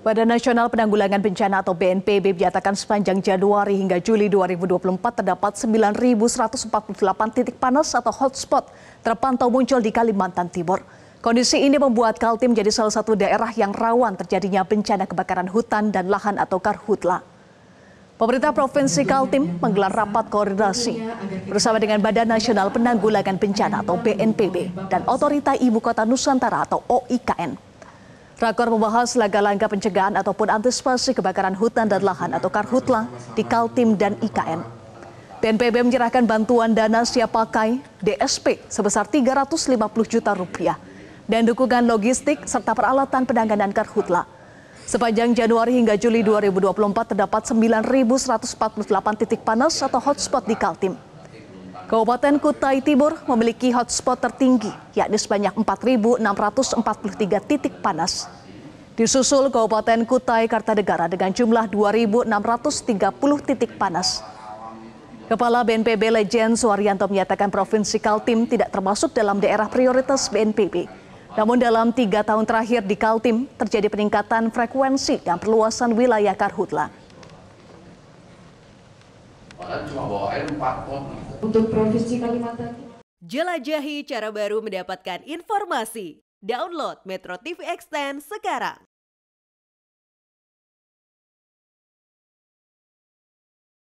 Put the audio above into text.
Badan Nasional Penanggulangan Bencana atau BNPB menyatakan sepanjang Januari hingga Juli 2024 terdapat 9.148 titik panas atau hotspot terpantau muncul di Kalimantan Timur. Kondisi ini membuat Kaltim menjadi salah satu daerah yang rawan terjadinya bencana kebakaran hutan dan lahan atau karhutla. Pemerintah Provinsi Kaltim menggelar rapat koordinasi bersama dengan Badan Nasional Penanggulangan Bencana atau BNPB dan Otorita Ibu Kota Nusantara atau OIKN. Rakor membahas langkah-langkah pencegahan ataupun antisipasi kebakaran hutan dan lahan atau karhutla di Kaltim dan IKN. BNPB menyerahkan bantuan dana siap pakai DSP sebesar 350 juta rupiah dan dukungan logistik serta peralatan penanganan karhutla. Sepanjang Januari hingga Juli 2024 terdapat 9.148 titik panas atau hotspot di Kaltim. Kabupaten Kutai Timur memiliki hotspot tertinggi, yakni sebanyak 4.643 titik panas. Disusul Kabupaten Kutai Kartanegara dengan jumlah 2.630 titik panas. Kepala BNPB Lejen Suwaryanto menyatakan Provinsi Kaltim tidak termasuk dalam daerah prioritas BNPB. Namun dalam tiga tahun terakhir di Kaltim terjadi peningkatan frekuensi dan perluasan wilayah Karhutla. Padahal cuma bawa air 4 ton. Untuk provinsi Kalimantan. Jelajahi cara baru mendapatkan informasi. Download Metro TV Extend sekarang.